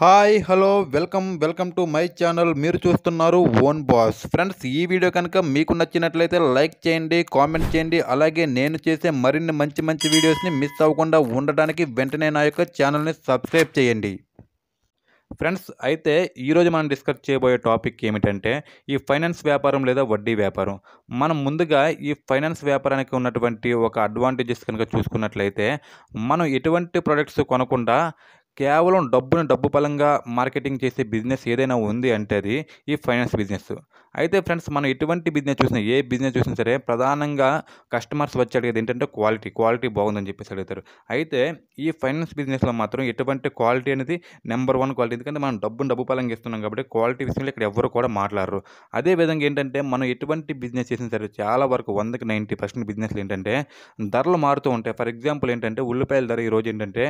hi hello welcome welcome to my channel మీరు చూస్తున్నారు own boss friends ఈ video కనుక మీకు నచ్చినట్లయితే లైక్ చేయండి కామెంట్ చేయండి అలాగే నేను చేసే మరిన్ని మంచి మంచి వీడియోస్ని మిస్ అవ్వకుండా ఉండడానికి వెంటనే నా యొక్క ఛానల్ని సబ్స్క్రైబ్ చేయండి ఫ్రెండ్స్ అయితే ఈరోజు మనం డిస్కస్ చేయబోయే టాపిక్ ఏమిటంటే ఈ ఫైనాన్స్ వ్యాపారం లేదా వడ్డీ వ్యాపారం మనం ముందుగా ఈ ఫైనాన్స్ వ్యాపారానికి ఉన్నటువంటి ఒక అడ్వాంటేజెస్ కనుక చూసుకున్నట్లయితే మనం ఎటువంటి ప్రొడక్ట్స్ కొనకుండా కేవలం డబ్బుని డబ్బు పరంగా మార్కెటింగ్ చేసే బిజినెస్ ఏదైనా ఉంది అంటే అది ఈ ఫైనాన్స్ బిజినెస్ అయితే ఫ్రెండ్స్ మనం ఎటువంటి బిజినెస్ చూసినా ఏ బిజినెస్ చూసినా సరే ప్రధానంగా కస్టమర్స్ వచ్చి అడిగేది ఏంటంటే క్వాలిటీ క్వాలిటీ బాగుందని చెప్పేసి అడుగుతారు అయితే ఈ ఫైనాన్స్ బిజినెస్లో మాత్రం ఎటువంటి క్వాలిటీ అనేది నెంబర్ వన్ క్వాలిటీ ఎందుకంటే మనం డబ్బును డబ్బు పాలన చేస్తున్నాం కాబట్టి క్వాలిటీ విషయంలో ఇక్కడ ఎవరు కూడా మాట్లాడరు అదేవిధంగా ఏంటంటే మనం ఎటువంటి బిజినెస్ చేసిన సరే చాలా వరకు వందకి నైంటీ పర్సెంట్ బిజినెస్లు ఏంటంటే ధరలు మారుతూ ఉంటాయి ఫర్ ఎగ్జాంపుల్ ఏంటంటే ఉల్లిపాయల ధర ఈరోజు ఏంటంటే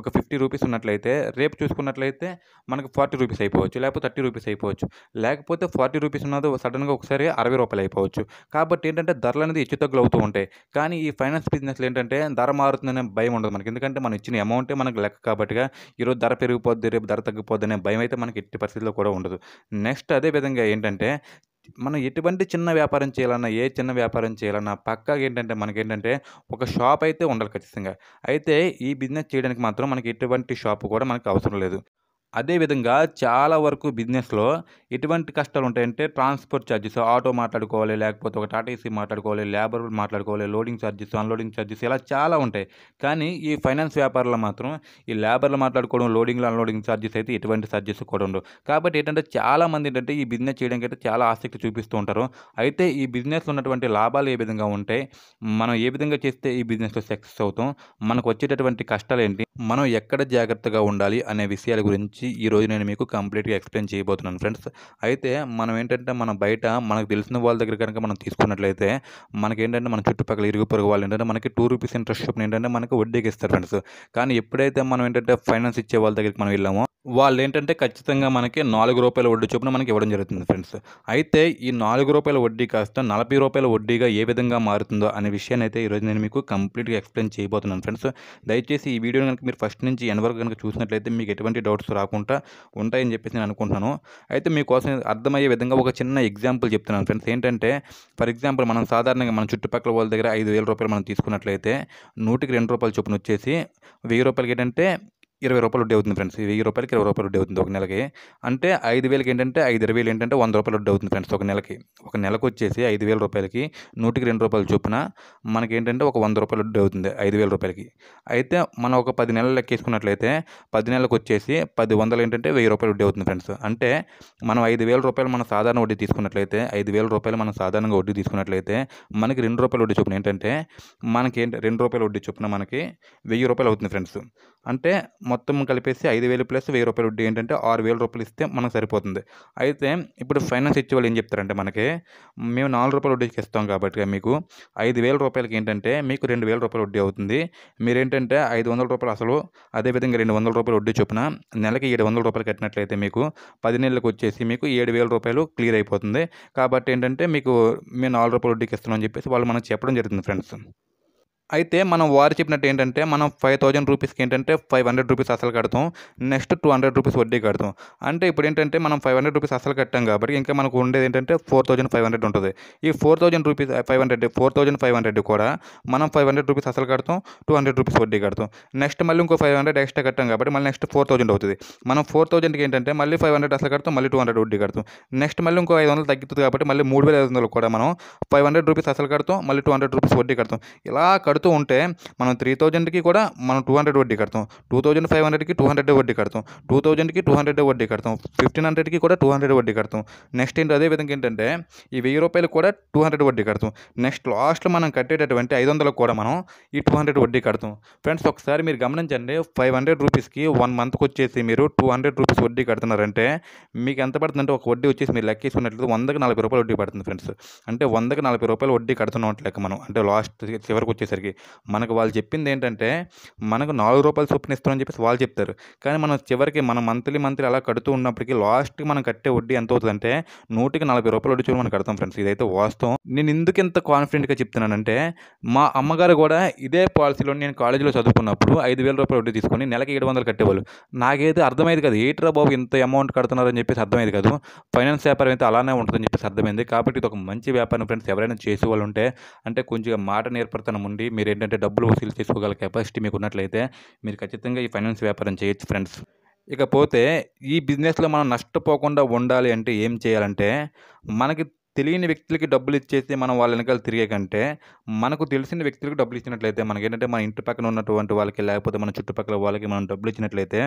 ఒక ఫిఫ్టీ రూపీస్ ఉన్నట్లయితే రేపు చూసుకున్నట్లయితే మనకు ఫార్టీ రూపీస్ అయిపోవచ్చు లేకపోతే థర్టీ రూపీస్ అయిపోవచ్చు లేకపోతే ఫార్టీ రూపీస్ ఉన్నది అనేది సడన్గా ఒకసారి అరవై రూపాయలు అయిపోవచ్చు కాబట్టి ఏంటంటే ధరలు అనేది హెచ్చు తగ్గులు అవుతూ ఉంటాయి కానీ ఈ ఫైనాన్స్ బిజినెస్లు ఏంటంటే ధర మారుతుందనే భయం ఉండదు మనకి ఎందుకంటే మనం ఇచ్చిన అమౌంటే మనకు లెక్క కాబట్టిగా ఈరోజు ధర పెరిగిపోద్ది రేపు ధర తగ్గిపోద్ది అనే భయం అయితే మనకి ఎట్టి పరిస్థితిలో కూడా ఉండదు నెక్స్ట్ అదేవిధంగా ఏంటంటే మనం ఎటువంటి చిన్న వ్యాపారం చేయాలన్నా ఏ చిన్న వ్యాపారం చేయాలన్నా పక్కా ఏంటంటే మనకేంటంటే ఒక షాప్ అయితే ఉండాలి ఖచ్చితంగా అయితే ఈ బిజినెస్ చేయడానికి మాత్రం మనకి ఎటువంటి షాప్ కూడా మనకు అవసరం లేదు అదేవిధంగా చాలా వరకు బిజినెస్లో ఎటువంటి కష్టాలు ఉంటాయంటే ట్రాన్స్పోర్ట్ ఛార్జెస్ ఆటో మాట్లాడుకోవాలి లేకపోతే ఒక టాటాసీ మాట్లాడుకోవాలి లేబర్ మాట్లాడుకోవాలి లోడింగ్ ఛార్జెస్ అన్లోడింగ్ ఛార్జెస్ ఇలా చాలా ఉంటాయి కానీ ఈ ఫైనాన్స్ వ్యాపారంలో మాత్రం ఈ లేబర్లు మాట్లాడుకోవడం లోడింగ్లు అన్లోడింగ్ ఛార్జెస్ అయితే ఎటువంటి ఛార్జెస్ కూడా ఉండవు కాబట్టి ఏంటంటే చాలామంది ఏంటంటే ఈ బిజినెస్ చేయడానికి అయితే చాలా ఆసక్తి చూపిస్తూ ఉంటారు అయితే ఈ బిజినెస్లో ఉన్నటువంటి లాభాలు ఏ విధంగా ఉంటాయి మనం ఏ విధంగా చేస్తే ఈ బిజినెస్లో సక్సెస్ అవుతాం మనకు వచ్చేటటువంటి కష్టాలు ఏంటి మనం ఎక్కడ జాగ్రత్తగా ఉండాలి అనే విషయాల గురించి గురించి ఈరోజు నేను మీకు కంప్లీట్గా ఎక్స్ప్లెయిన్ చేయబోతున్నాను ఫ్రెండ్స్ అయితే మనం ఏంటంటే మనం బయట మనకు తెలిసిన వాళ్ళ దగ్గర కనుక మనం తీసుకున్నట్లయితే మనకి ఏంటంటే మన చుట్టుపక్కల ఇరుగు పొరుగు వాళ్ళు ఏంటంటే మనకి టూ రూపీస్ ఇంట్రెస్ట్ చొప్పున ఏంటంటే మనకు వడ్డీకి ఇస్తారు ఫ్రెండ్స్ కానీ ఎప్పుడైతే మనం ఏంటంటే ఫైనాన్స్ ఇచ్చే వాళ్ళ దగ్గరికి మనం వెళ్ళామో వాళ్ళు ఏంటంటే ఖచ్చితంగా మనకి నాలుగు రూపాయల వడ్డీ చొప్పున మనకి ఇవ్వడం జరుగుతుంది ఫ్రెండ్స్ అయితే ఈ నాలుగు రూపాయల వడ్డీ కాస్త నలభై రూపాయల వడ్డీగా ఏ విధంగా మారుతుందో అనే విషయాన్ని అయితే ఈరోజు నేను మీకు కంప్లీట్గా ఎక్స్ప్లెయిన్ చేయబోతున్నాను ఫ్రెండ్స్ దయచేసి ఈ వీడియోని కనుక మీరు ఫస్ట్ నుంచి ఎన్ వరకు కనుక చూసినట్లయితే మీకు ఎటువంటి డౌట్స్ రాకుండా ఉంటాయని చెప్పేసి నేను అనుకుంటున్నాను అయితే మీకోసం అర్థమయ్యే విధంగా ఒక చిన్న ఎగ్జాంపుల్ చెప్తున్నాను ఫ్రెండ్స్ ఏంటంటే ఫర్ ఎగ్జాంపుల్ మనం సాధారణంగా మన చుట్టుపక్కల వాళ్ళ దగ్గర ఐదు వేల రూపాయలు మనం తీసుకున్నట్లయితే నూటికి రెండు రూపాయల చొప్పున వచ్చేసి వెయ్యి రూపాయలకి ఏంటంటే ఇరవై రూపాయలు వడ్డీ అవుతుంది ఫ్రెండ్స్ వెయ్యి రూపాయలకి ఇరవై రూపాయలు వడ్డీ అవుతుంది ఒక నెలకి అంటే ఐదు వేలకి ఏంటంటే ఐదు ఇరవై వేలు ఏంటంటే వంద రూపాయలు వడ్డీ అవుతుంది ఫ్రెండ్స్ ఒక నెలకి ఒక నెలకు వచ్చేసి ఐదు వేల రూపాయలకి నూటికి రెండు రూపాయలు చొప్పున మనకి ఏంటంటే ఒక వంద రూపాయలు వడ్డీ అవుతుంది ఐదు వేల రూపాయలకి అయితే మనం ఒక పది నెలలు లెక్కేసుకున్నట్లయితే పది నెలలకు వచ్చేసి పది వందలు ఏంటంటే వెయ్యి రూపాయలు వడ్డీ అవుతుంది ఫ్రెండ్స్ అంటే మనం ఐదు వేల రూపాయలు మనం సాధారణ వడ్డీ తీసుకున్నట్లయితే ఐదు వేల రూపాయలు మనం సాధారణంగా వడ్డీ తీసుకున్నట్లయితే మనకి రెండు రూపాయలు వడ్డీ చొప్పున ఏంటంటే మనకి ఏంటి రెండు రూపాయలు వడ్డీ చొప్పున మనకి వెయ్యి రూపాయలు అవుతుంది ఫ్రెండ్స్ అంటే మొత్తం కలిపేసి ఐదు వేలు ప్లస్ వెయ్యి రూపాయలు వడ్డీ ఏంటంటే ఆరు వేల రూపాయలు ఇస్తే మనకు సరిపోతుంది అయితే ఇప్పుడు ఫైనాన్స్ ఇచ్చే వాళ్ళు ఏం చెప్తారంటే మనకి మేము నాలుగు రూపాయలు వడ్డీకి ఇస్తాం కాబట్టి మీకు ఐదు వేల రూపాయలకి ఏంటంటే మీకు రెండు వేల రూపాయలు వడ్డీ అవుతుంది మీరేంటంటే ఐదు వందల రూపాయలు అసలు అదేవిధంగా రెండు వందల రూపాయలు వడ్డీ చొప్పున నెలకి ఏడు వందల రూపాయలు కట్టినట్లయితే మీకు పది నెలలకు వచ్చేసి మీకు ఏడు వేల రూపాయలు క్లియర్ అయిపోతుంది కాబట్టి ఏంటంటే మీకు మేము నాలుగు రూపాయలు వడ్డీకి ఇస్తున్నాం అని చెప్పేసి వాళ్ళు మనకు చెప్పడం జరుగుతుంది ఫ్రెండ్స్ అయితే మనం వారు చెప్పినట్టు ఏంటంటే మనం ఫైవ్ థౌజండ్ రూపీస్కి ఏంటంటే ఫైవ్ హండ్రెడ్ రూపీస్ అసలు కడతాం నెక్స్ట్ టూ హండ్రెడ్ రూపీస్ వడ్డీ కడతాం అంటే ఇప్పుడు ఏంటంటే మనం ఫైవ్ హండ్రెడ్ రూపీస్ అసలు కట్టాం కాబట్టి ఇంకా మనకు ఉండేది ఏంటంటే ఫోర్ థౌజండ్ ఫైవ్ హండ్రెడ్ ఉంటుంది ఈ four thousand rupees five hundred four thousand five hundred కూడా మనం ఫైవ్ హండ్రెడ్ రూపీస్ అసలు కడతాం టూ హండ్రెడ్ రూపీస్ వడ్డీ కడతాం నెక్స్ట్ మళ్ళీ ఇంకో ఫైవ్ హండ్రెడ్ ఎక్స్ట్రా కట్టాం కాబట్టి మళ్ళీ నెక్స్ట్ ఫోర్ థౌజండ్ అవుతుంది మనం ఫోర్ థౌజండ్కి ఏంటంటే మళ్ళీ ఫైవ్ హండ్రెడ్ అసలు కడతాం మళ్ళీ టూ హండ్రెడ్ వడ్డీ కడతాం నెక్స్ట్ మళ్ళీ ఇంకో ఐదు వందలు తగ్గుతుంది కాబట్టి మళ్ళీ మూడు వేల ఐదు వందలు కూడా మనం ఫైవ్ హండ్రెడ్ రూపీస్ అసలు కడతాం మళ్ళీ టూ హండ్రెడ్ రూపీస్ వడ్డీ కడతాం ఇలా కడుతూ కడుతూ ఉంటే మనం త్రీ థౌజండ్కి కూడా మనం టూ హండ్రెడ్ వడ్డీ కడతాం టూ థౌజండ్ ఫైవ్ హండ్రెడ్కి టూ హండ్రెడ్ వడ్డీ కడతాం టూ థౌజండ్కి టూ హండ్రెడ్ వడ్డీ కడతాం ఫిఫ్టీన్ హండ్రెడ్కి కూడా టూ హండ్రెడ్ వడ్డీ కడతాం నెక్స్ట్ ఏంటి అదే విధంగా ఏంటంటే ఈ వెయ్యి రూపాయలు కూడా టూ హండ్రెడ్ వడ్డీ కడతాం నెక్స్ట్ లాస్ట్లో మనం కట్టేటటువంటి ఐదు వందలకు కూడా మనం ఈ టూ హండ్రెడ్ వడ్డీ కడతాం ఫ్రెండ్స్ ఒకసారి మీరు గమనించండి ఫైవ్ హండ్రెడ్ రూపీస్కి వన్ మంత్కి వచ్చేసి మీరు టూ హండ్రెడ్ రూపీస్ వడ్డీ కడుతున్నారంటే మీకు ఎంత పడుతుందంటే ఒక వడ్డీ వచ్చేసి మీరు లెక్కేసుకున్నట్లయితే వందకి నలభై రూపాయలు వడ్డీ పడుతుంది ఫ్రెండ్స్ అంటే వందకి నలభై రూపాయలు వడ్డీ కడుతున్నట్టు లెక్క మనం అంటే లాస్ట్ చివరికి వచ్చేసరికి మనకి మనకు వాళ్ళు చెప్పింది ఏంటంటే మనకు నాలుగు రూపాయలు చొప్పున ఇస్తామని చెప్పేసి వాళ్ళు చెప్తారు కానీ మనం చివరికి మనం మంత్లీ మంత్లీ అలా కడుతూ ఉన్నప్పటికీ లాస్ట్కి మనం కట్టే వడ్డీ ఎంత అవుతుందంటే నూటికి నలభై రూపాయలు వడ్డీ మనం కడతాం ఫ్రెండ్స్ ఇదైతే వాస్తవం నేను ఎందుకు ఇంత కాన్ఫిడెంట్గా చెప్తున్నానంటే మా అమ్మగారు కూడా ఇదే పాలసీలో నేను కాలేజీలో చదువుకున్నప్పుడు ఐదు వేల రూపాయలు వడ్డీ తీసుకొని నెలకి ఏడు వందలు కట్టేవాళ్ళు నాకైతే అర్థమైంది కాదు ఏట్రా బాబు ఇంత అమౌంట్ కడుతున్నారని చెప్పేసి అర్థమైంది కాదు ఫైనాన్స్ వ్యాపారం అయితే అలానే ఉంటుందని చెప్పేసి అర్థమైంది కాబట్టి ఇది ఒక మంచి వ్యాపారం ఫ్రెండ్స్ ఎవరైనా చేసేవాళ్ళు ఉంటే అంటే కొంచెం మాట నేర్పడతనం ఉండి మీరు ఏంటంటే డబ్బులు వసూలు చేసుకోగల కెపాసిటీ మీకు ఉన్నట్లయితే మీరు ఖచ్చితంగా ఈ ఫైనాన్స్ వ్యాపారం చేయొచ్చు ఫ్రెండ్స్ ఇకపోతే ఈ బిజినెస్లో మనం నష్టపోకుండా ఉండాలి అంటే ఏం చేయాలంటే మనకి తెలియని వ్యక్తులకి డబ్బులు ఇచ్చేసి మనం వాళ్ళ వెనకాల తిరిగే కంటే మనకు తెలిసిన వ్యక్తులకు డబ్బులు ఇచ్చినట్లయితే మనకి ఏంటంటే మన ఇంటి పక్కన ఉన్నటువంటి వాళ్ళకి లేకపోతే మన చుట్టుపక్కల వాళ్ళకి మనం డబ్బులు ఇచ్చినట్లయితే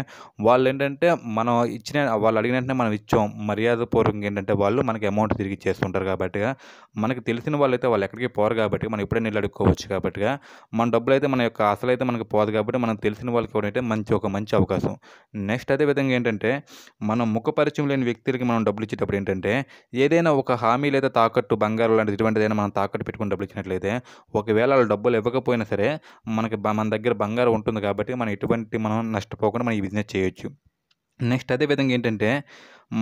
వాళ్ళు ఏంటంటే మనం ఇచ్చిన వాళ్ళు అడిగిన మనం ఇచ్చాం మర్యాదపూర్వకంగా ఏంటంటే వాళ్ళు మనకి అమౌంట్ తిరిగి ఇచ్చేస్తుంటారు కాబట్టి మనకి తెలిసిన వాళ్ళైతే వాళ్ళు ఎక్కడికి పోరు కాబట్టి మనం ఎప్పుడైనా నీళ్ళు అడుక్కోవచ్చు కాబట్టి మన డబ్బులు అయితే మన యొక్క అసలు అయితే మనకు పోదు కాబట్టి మనం తెలిసిన వాళ్ళకి అయితే మంచి ఒక మంచి అవకాశం నెక్స్ట్ అదే విధంగా ఏంటంటే మనం ముఖపరిచయం లేని వ్యక్తులకి మనం డబ్బులు ఇచ్చేటప్పుడు ఏంటంటే ఏదైనా ఒక హామీ ఏదైతే తాకట్టు బంగారం లాంటిది అయినా మనం తాకట్టు పెట్టుకుని డబ్బులు ఇచ్చినట్లయితే ఒకవేళ వాళ్ళు డబ్బులు ఇవ్వకపోయినా సరే మనకి మన దగ్గర బంగారం ఉంటుంది కాబట్టి మనం ఎటువంటి మనం నష్టపోకుండా మనం ఈ బిజినెస్ చేయొచ్చు నెక్స్ట్ అదేవిధంగా ఏంటంటే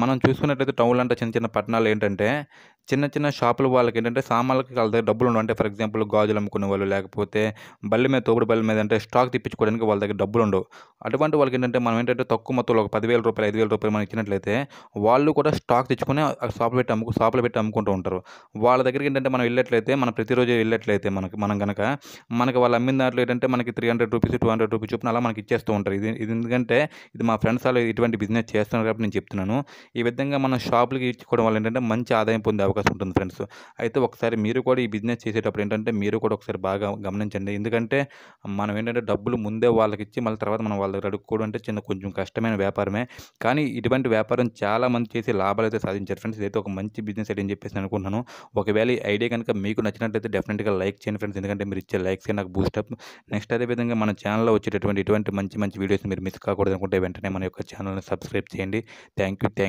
మనం చూసుకున్నట్లయితే టౌన్లో అంటే చిన్న చిన్న పట్టణాలు ఏంటంటే చిన్న చిన్న షాపుల వాళ్ళకి ఏంటంటే సామాన్లకి వాళ్ళ దగ్గర డబ్బులు ఉండవు అంటే ఫర్ ఎగ్జాంపుల్ గాజులు అమ్ముకునే వాళ్ళు లేకపోతే బల్లి మీద తోపుడు బల్లి మీద అంటే స్టాక్ తెప్పించుకోవడానికి వాళ్ళ దగ్గర డబ్బులు ఉండవు అటువంటి వాళ్ళకి ఏంటంటే మనం ఏంటంటే తక్కువ మొత్తంలో ఒక పదివేల రూపాయలు ఐదు వేల రూపాయలు మనం ఇచ్చినట్లయితే వాళ్ళు కూడా స్టాక్ తెచ్చుకొని షాపులు పెట్టి అమ్ముకు షాపులు పెట్టి అమ్ముకుంటూ ఉంటారు వాళ్ళ దగ్గరికి ఏంటంటే మనం వెళ్ళట్లయితే మనం ప్రతిరోజు వెళ్ళట్లయితే మనకి మనం కనుక మనకి వాళ్ళు అమ్మిన దాంట్లో ఏంటంటే మనకి three hundred rupees two hundred rupees చూపిన అలా మనకి ఇచ్చేస్తూ ఉంటారు ఇది ఇది ఎందుకంటే ఇది మా ఫ్రెండ్స్ వాళ్ళు ఇటువంటి బిజినెస్ చేస్తున్నారు కాబట్టి నేను చెప్తున్నాను ఈ విధంగా మనం షాపులకి ఇచ్చుకోవడం వల్ల ఏంటంటే మంచి ఆదాయం పొందే అవకాశం ఉంటుంది ఫ్రెండ్స్ అయితే ఒకసారి మీరు కూడా ఈ బిజినెస్ చేసేటప్పుడు ఏంటంటే మీరు కూడా ఒకసారి బాగా గమనించండి ఎందుకంటే మనం ఏంటంటే డబ్బులు ముందే వాళ్ళకి ఇచ్చి మళ్ళీ తర్వాత మనం వాళ్ళ దగ్గర అడుక్కోవడం అంటే చిన్న కొంచెం కష్టమైన వ్యాపారమే కానీ ఇటువంటి వ్యాపారం చాలా మంది చేసి లాభాలు అయితే సాధించారు ఫ్రెండ్స్ ఇదైతే ఒక మంచి బిజినెస్ అయితే అని చెప్పేసి అనుకుంటున్నాను ఒకవేళ ఈ ఐడియా కనుక మీకు నచ్చినట్లయితే డెఫినెట్గా లైక్ చేయండి ఫ్రెండ్స్ ఎందుకంటే మీరు ఇచ్చే లైక్స్ నాకు బూస్టప్ నెక్స్ట్ అదేవిధంగా మన ఛానల్లో వచ్చేటటువంటి ఇటువంటి మంచి మంచి వీడియోస్ మీరు మిస్ కాకూడదు అనుకుంటే వెంటనే మన యొక్క ఛానల్ని సబ్స్క్రైబ్ చేయండి థ్యాంక్ యూ థ్యాంక్